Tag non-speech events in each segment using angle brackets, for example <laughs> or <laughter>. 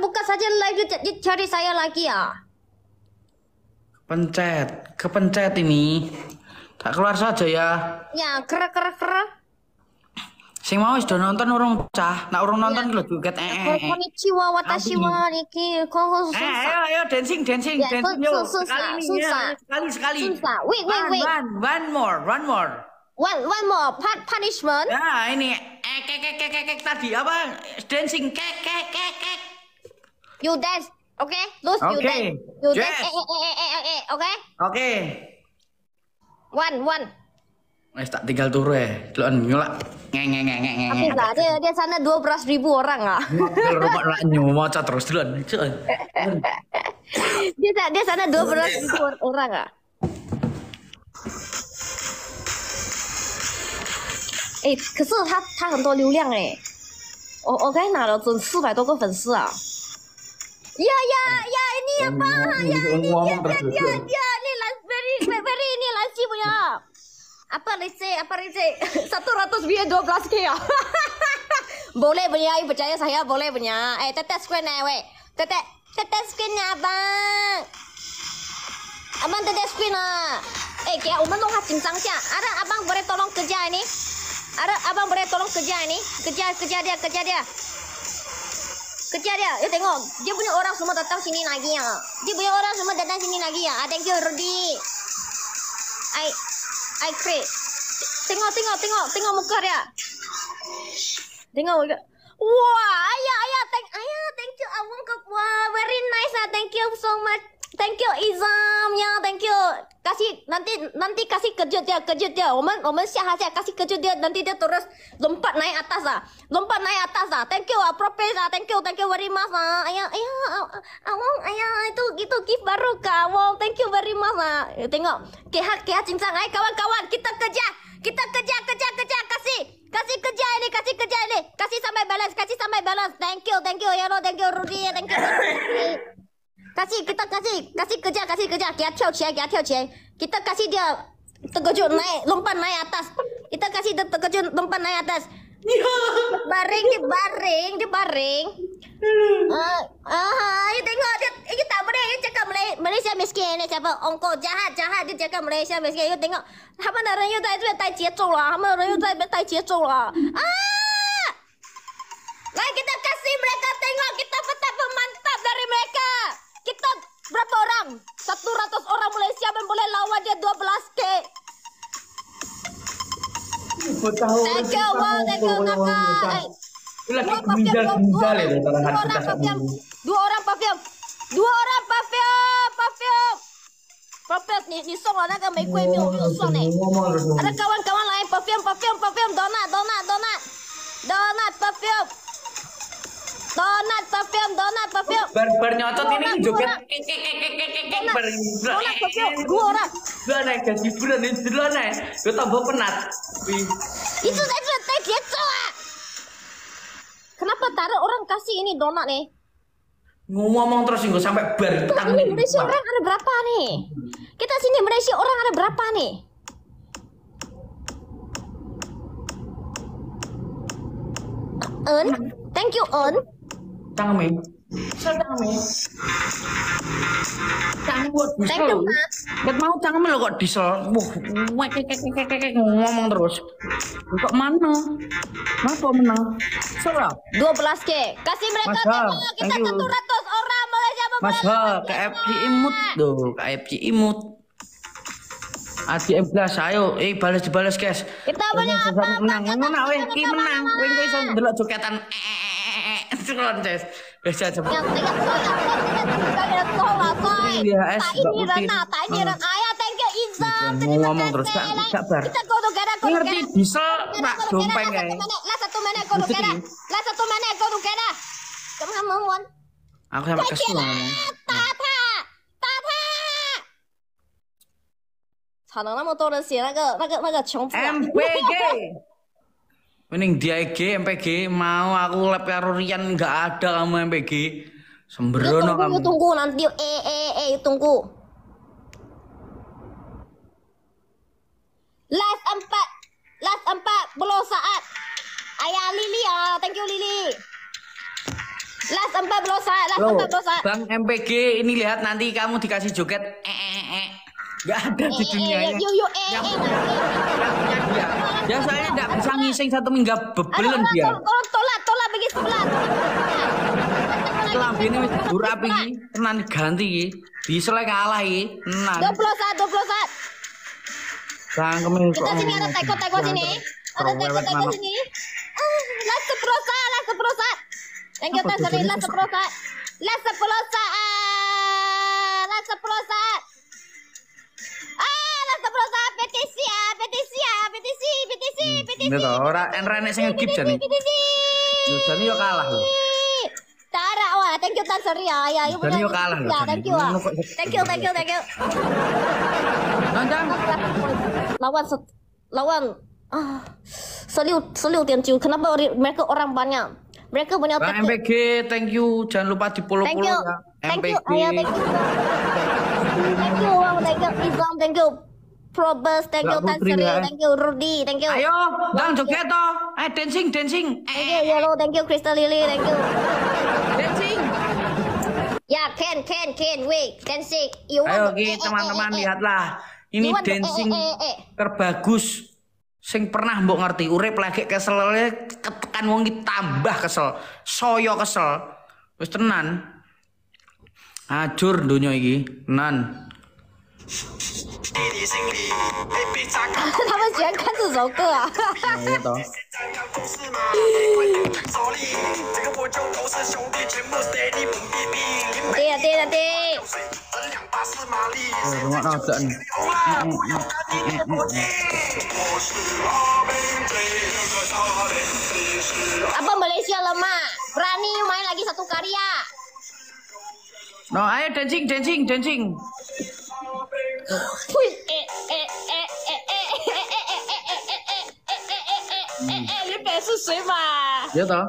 buka saja live cari saya lagi ya. Pencet, kepencet ini. Tak keluar saja ya. Ya, kerak kerak kerak. Sing mau sudah nonton urung pecah, nak urung nonton lo ya. lho joget eh. Konnichiwa eh, eh. watashi wa niki koko eh, susah. Eh, ayo ayo dancing dancing ya, dancing yo. Sekali ini ya, sekali sekali. Susah. Wait wait wait. One, one more, one more. One one more Pun punishment. Ya ini eh kek kek kek kek tadi apa? Dancing kek kek kek kek. You dance. Oke, okay? Luz, okay. you dance. You yes. dance. Eh, eh, eh, eh, eh, oke? Eh, oke. One, one. Wes tak tinggal turu ya. nyulak, Nge nge nge nge nge. Tapi enggak dia dia sana 12 ribu orang lah. Rumah lah nyumaca terus deloken. dia dia sana 12 ribu orang ah. ah. Eh, Ya ya ya ini apa? Ya ini dia dia dia ni last very very ni last punya. Apa rese? Apa rese? <laughs> Satu ratus biar dua belas ke ya? <laughs> boleh punya, ibu percaya saya boleh punya. Eh tetes kue nih, weh. Tetes tetes skin abang. Abang tetes kue na. Eh, kita umur dong harus cincang sih. Ada abang boleh tolong kerja ini? Ada abang boleh tolong kerja ini? Kerja kerja dia kerja dia. Ketia dia, ya tengok. Dia punya orang semua datang sini lagi ya. Dia punya orang semua datang sini lagi ya. Ah, thank you, Rudy. I, I create. Tengok, tengok, tengok. Tengok muka dia. Tengok muka. Wah, ayah, ayah. Thank, ayah, thank you. Abang, wah, very nice. lah. Thank you so much. Thank you Izam you kasih nanti nanti kasih kejut dia kejut dia. siapa kasih kejut dia nanti dia terus lompat naik atas lah, Lompat naik atas lah, Thank you ah Propes Thank you thank you very much lah. Ayah ayah awang ayah itu itu gift baru kak. Wow thank you very much lah. Eh, tengok kehat kehat cincang ayah kawan-kawan kita kerja kita kerja kerja kerja kasih kasih kerja ini kasih kerja ini kasih sampai balance kasih sampai balance. Thank you thank you ya thank you Rudy thank you. Rudy kasih kita kasih kasih kerja kasih kerja kita kita kasih dia terkejut naik lompat naik atas kita kasih dia terkejut lompat naik atas <laughs> baring dia baring dia baring ah uh, you tengok dia you tak boleh you cakap Malay, Malaysia miskin ni siapa ongko jahat jahat dia cakap Malaysia miskin you tengok apa apa nak lah 他们的人又在这边带节奏了他们的人又在这边带节奏了啊 Lai ah! kita kasih mereka tengok kita betapa mantap dari mereka Dua orang parfum, dua orang parfum, parfum. Parfum ni ni song ada naga mai kuih mi mi song ni. Ada kawan-kawan lain parfum, parfum, parfum, donat, donat, donat, donat parfum. Donat parfum, donat parfum. Ber bernyotot ini joget. Donat, donat dua orang. Dua naik gaji bulan ini dua naik. Gue tambah penat. Itu saya sudah gitu. Kenapa taruh orang kasih ini donat nih? Ngomong terus nggak sampai bar petang nih. Malaysia orang ada berapa nih? Kita sini Malaysia orang ada berapa nih? En, thank you En tăng mày sao tăng buat diesel buat mau tangan lo kok diesel buh ngomong terus kok mana kenapa menang salah 12 k kasih mereka tembak kita satu ratus orang Mas Ha, KFC imut tuh, KFC imut. Adi emblas, ayo, eh balas dibalas guys. Kita banyak apa? Menang, menang, weh, menang, weh, iso delok Eh kontes ya es hmm. ngomong terus ngerti bisa pak dompeng ya lah satu mana kudu kena. lah satu mana kudu kena. kamu mau aku ah, tata tata <laughs> Mending dia IG, MPG, mau aku lab karo Rian nggak ada kamu MPG. Sembrono iya, kamu. Tunggu, tunggu nanti eh, eh, eh, eh, tunggu. Last empat, last empat belum saat. Ayah Lili, oh, thank you Lili. Last empat belum saat, last empat belum saat. Bang MPG ini lihat nanti kamu dikasih joget Eh, eh, eh. eh nggak ada di dunia ini yang punya dia dia saya nggak bisa ngising satu minggu bebelan dia tolak tolak begitu sebelah. kelambi ini dura ini tenan ganti ini diselai kalah ini tenan satu. 21 sangkem ini kita sini ada teko teko sini ada teko teko sini eh, lah seprosa lah seprosa yang kita sering lah seprosa lah seprosa Ini tuh ora enrenek sing ngegip jane. Yo jane yo kalah lho. Tara, wah, thank you Tan sorry ya. Ya, ya yo yo kalah lho. Ya, ah. Thank you. Thank you, thank you, thank you. Lawan lawan ah, seliu seliu tian ciu. Kenapa mereka orang banyak? Mereka banyak. Bang MPG, thank you. Jangan lupa di follow follow ya. Thank you. Ayah, thank you. Thank you, Thank you, Islam. Thank you. Probes, thank you thank you, thank you Rudy, thank you. Ayo, dang Joget to. Eh dancing, dancing. Eh, you Yellow, thank you Crystal Lily, thank you. dancing. Ya, Ken, Ken, Ken, wait, dancing. You Ayo, eh, eh, teman-teman eh, lihatlah. Ini dancing terbagus sing pernah mbok ngerti urip lagi kesel ketekan wong ditambah tambah kesel soyo kesel terus tenan hajur dunia ini, tenan 他们喜欢看这首歌啊！没懂。对呀对呀对。đúng Apa Malaysia lemah? Berani main lagi satu karya. No, 会 <laughs> 你本是谁嘛？别打。嗯嗯嗯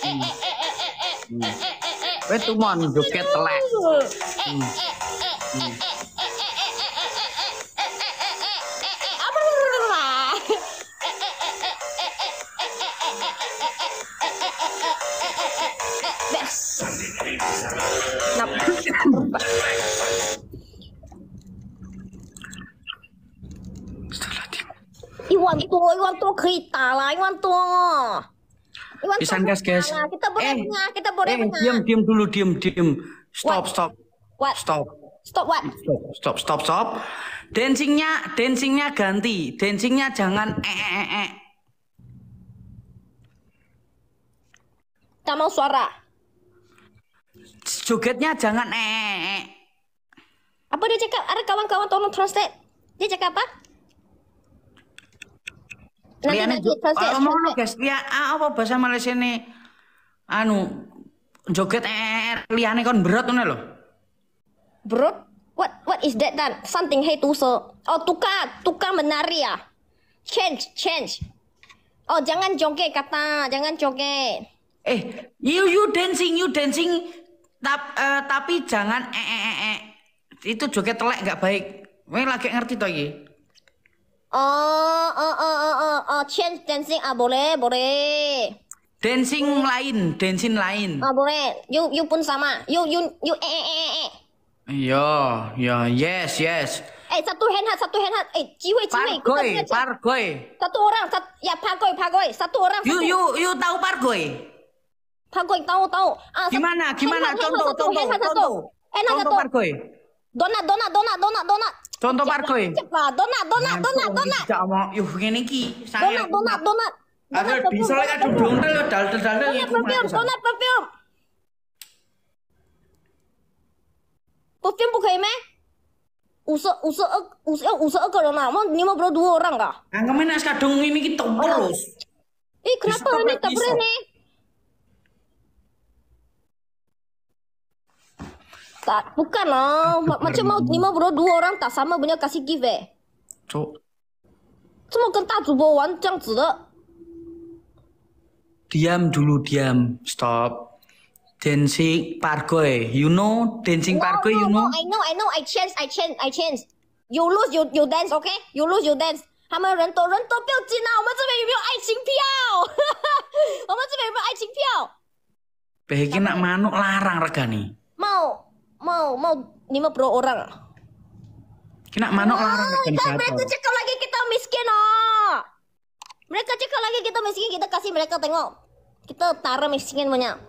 嗯嗯嗯嗯嗯嗯嗯嗯嗯嗯。iwan tua kita lah, iwan tua. Iwan gas gas. Kita beremnya, eh, kita beremnya. Eh, diam diam dulu, diam diam. Stop what? stop. What? Stop. Stop what? Stop stop stop. Dancingnya, dancingnya ganti. Dancingnya jangan eh eh eh. eh. Tidak mau suara. Jogetnya jangan eh. eh, eh. Apa dia cakap? Ada kawan-kawan tolong translate. Dia cakap apa? Liyane ah, ngomong guys, liya ah, apa bahasa Malaysia ini anu joget er liane kon berat tuh lho. Berat? What what is that dan? Something hey so Oh tukar, tukar menari ya. Change, change. Oh jangan joget kata, jangan joget. Eh, you you dancing, you dancing tap, uh, tapi jangan eh, eh, eh. Itu joget telek nggak baik. Wei lagi ngerti toh ya? Oh, oh, oh, oh, oh, oh, change dancing. Ah, boleh, boleh. Dancing lain, dancing lain. Ah, boleh. You, you pun sama. You, you, you, eh, eh, eh, eh. eh. Iya, iya, yes, yes. Eh, satu hand hat, satu hand hat. Eh, jiwe, jiwe. Pargoy, pargoy. Satu orang, sat, ya pargoy, pargoy. Satu orang. You, satu. you, you tahu pargoy? Pargoy tahu, tahu. Ah, gimana, gimana? contoh, contoh, contoh, eh, contoh. Enak contoh, contoh. Donat, donat, donat, donat, donat. Contoh Parko ya? Donat, donat, donat, donat. Tidak mau, yuk ini ki. Donat, donat, donat. Ada di soalnya ada donat, daltel, daltel. Donat perfume, donat perfume. Perfume 不可以吗？五十五十二五十要五十二个人啦，mau lima puluh dua orang kah? Anggapnya naskah dong ini kita terus. Ih kenapa ini tak berani? Tak, bukan lah. Ma macam mau lima bro dua orang tak sama punya kasih gift eh. Cok. Cuma kan tak cuba wan cang Diam dulu diam, stop. Dancing Parkway, eh. you know Dancing no, Parkway, no, you know. No, I know, I know, I chance, I chance, I chance. You lose, you you dance, okay? You lose, you dance. 他们人多人多不要紧啊，我们这边有没有爱情票？我们这边有没有爱情票？Begini nak <laughs> oh, manuk larang regani. Mau mau mau lima pro orang kena mana oh, orang ah, kita mereka cekal lagi kita miskin oh mereka cekal lagi kita miskin kita kasih mereka tengok kita taruh miskin punya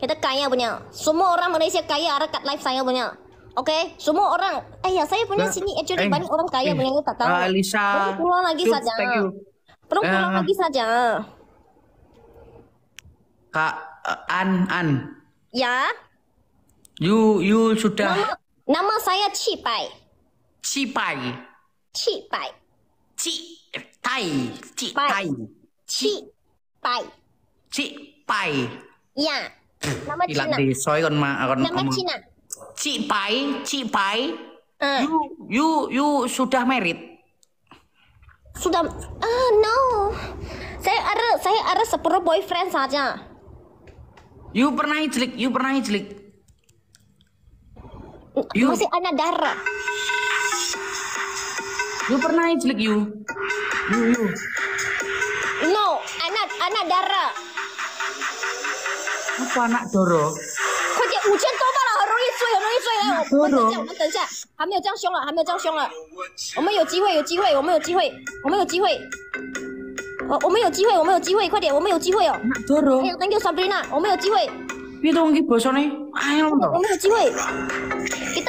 kita kaya punya semua orang Malaysia kaya kat live saya punya Oke, okay? semua orang. Eh ya, saya punya nah, sini actually eh, banyak orang kaya eh, punya tak tahu. Ah, Perlu pulang lagi saja. Perlu uh, pulang lagi saja. Kak eh, An An. Ya. You you sudah Nama, nama saya Cipai. Cipai. Cipai. Cipai. Cipai. Cipai. Cipai. Ya. Nama Ilang Cina. kon ma kon Nama omong. Cina. Cipai, Cipai. Uh. Eh. You you you sudah merit Sudah ah uh, no. Saya ada saya ada sepuluh boyfriend saja. You pernah jelik, you pernah jelik. You, masih anak darah. You pernah jelek you? You, you. No, anak anak darah. Apa anak doro? 快点，五千多吧了，很容易追，很容易追了。我们等一下，我们等一下，还没有这样凶了，还没有这样凶了。我们有机会，有机会，我们有机会，我们有机会。我我们有机会，我们有机会，快点，我们有机会哦。Doro。还有 kita, you Sabrina，我们有机会。别动，给我说呢。哎呦，我们有机会。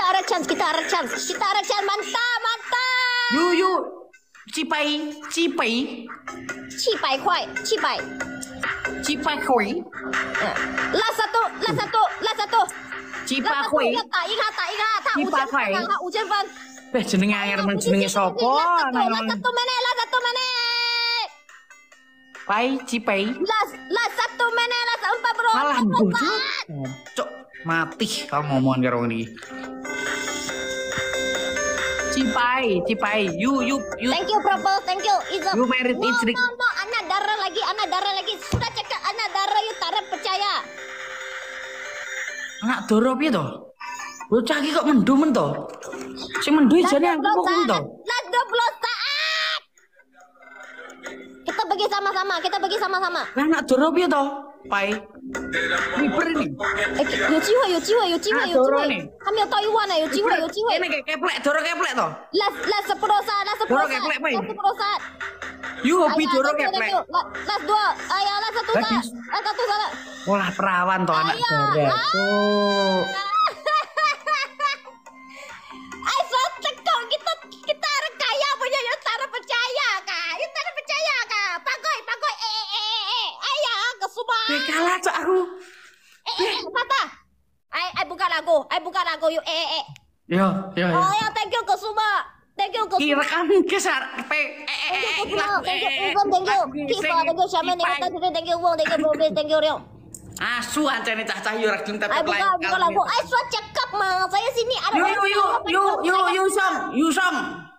ada chance, kita ada chance, kita ada chance, mantap, mantap. Yu yu, cipai, cipai, cipai kuai, cipai, cipai kuai. Eh, lah satu, lah satu, lah satu. Cipai kuai. Tak ingat, tak ingat, tak ujian kuai. Tak ujian bang. Beh jenenge air men jenenge sapa? Lah satu mana, lah satu mana. Pai, cipai. Lah lah satu mana, lah empat puluh. Malah bujur. Oh, cok, mati kalau ngomongan karo ini. Cipai, Cipai. You, you, you. Thank you, Prabowo. Thank you. It's a... You married no, It's... No, no, anak darah lagi, anak darah lagi. Sudah cakap anak darah, you tarap percaya. Anak darah ya toh. Lu iki kok mendhu men si Sing jadi aku kok kuwi to. Lah 20 saat. Kita bagi sama-sama, kita bagi sama-sama. Nah, anak dorop ya toh. 白，你不是你，哎、欸，有机会，有机会，有机会，有机会，还没有到一万呢，有机会，有机会。Ini perawan toh anak. Weh kalah cok aku. Eh, eh, apa Ai, ai eh, eh, buka lagu, Ai eh, buka lagu Yuk, eh, eh. Yo, yo, yo. Oh, ya, thank you semua. Thank you Kusuma. Kira kan kesar. Pe, eh, eh, eh. Thank you Thank you thank you. Kifa, thank you Syamin, thank you thank you thank you thank you Riong. Asu ancane cah-cah yo rek tapi lain. Ai bukan aku. Ai suat mang. Saya sini ada. Yo, yo, yo, yo, yo, Sam. Yo, Sam.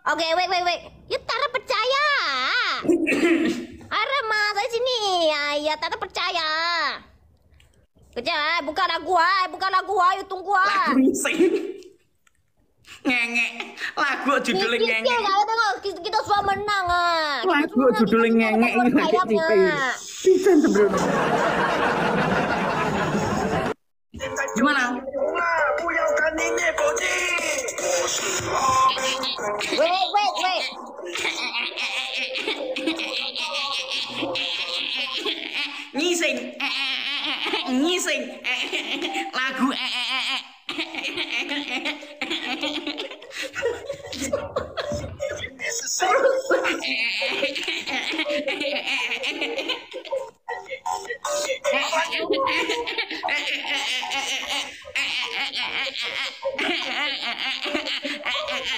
Oke, wait, wait, wait. Yuk, tara percaya. <laughs> Kejap, eh? bukan lagu ay, eh? bukan lagu eh? ay, tunggu ay. Lagu sing. ngengek. Lagu judulnya ngengek. Kita kita, kita menang ah. Lagu judulnya ngengek ini lagi tipe. Pisan sebelum. Gimana? Wait, wait, wait.